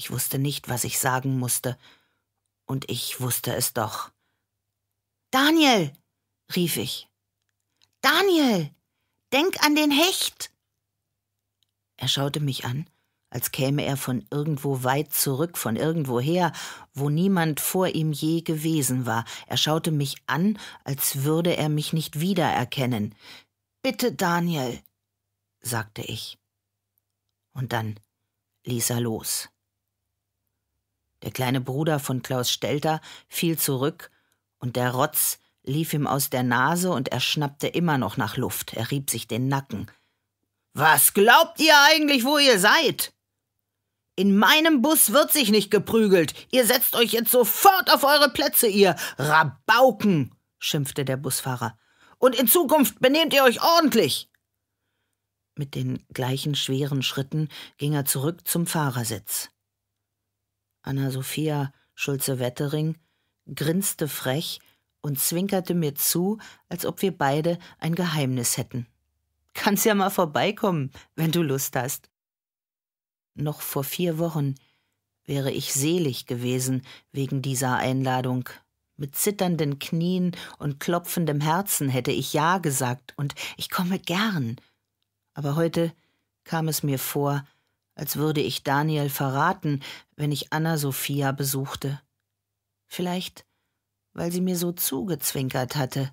Ich wusste nicht, was ich sagen musste. Und ich wusste es doch. Daniel, rief ich. Daniel, denk an den Hecht. Er schaute mich an, als käme er von irgendwo weit zurück, von irgendwoher, wo niemand vor ihm je gewesen war. Er schaute mich an, als würde er mich nicht wiedererkennen. Bitte, Daniel, sagte ich. Und dann ließ er los. Der kleine Bruder von Klaus Stelter fiel zurück und der Rotz lief ihm aus der Nase und er schnappte immer noch nach Luft. Er rieb sich den Nacken. Was glaubt ihr eigentlich, wo ihr seid? In meinem Bus wird sich nicht geprügelt. Ihr setzt euch jetzt sofort auf eure Plätze, ihr Rabauken, schimpfte der Busfahrer. Und in Zukunft benehmt ihr euch ordentlich. Mit den gleichen schweren Schritten ging er zurück zum Fahrersitz. Anna-Sophia Schulze-Wettering, grinste frech und zwinkerte mir zu, als ob wir beide ein Geheimnis hätten. Kannst ja mal vorbeikommen, wenn du Lust hast. Noch vor vier Wochen wäre ich selig gewesen wegen dieser Einladung. Mit zitternden Knien und klopfendem Herzen hätte ich Ja gesagt und ich komme gern. Aber heute kam es mir vor, als würde ich Daniel verraten, wenn ich Anna Sophia besuchte. Vielleicht, weil sie mir so zugezwinkert hatte.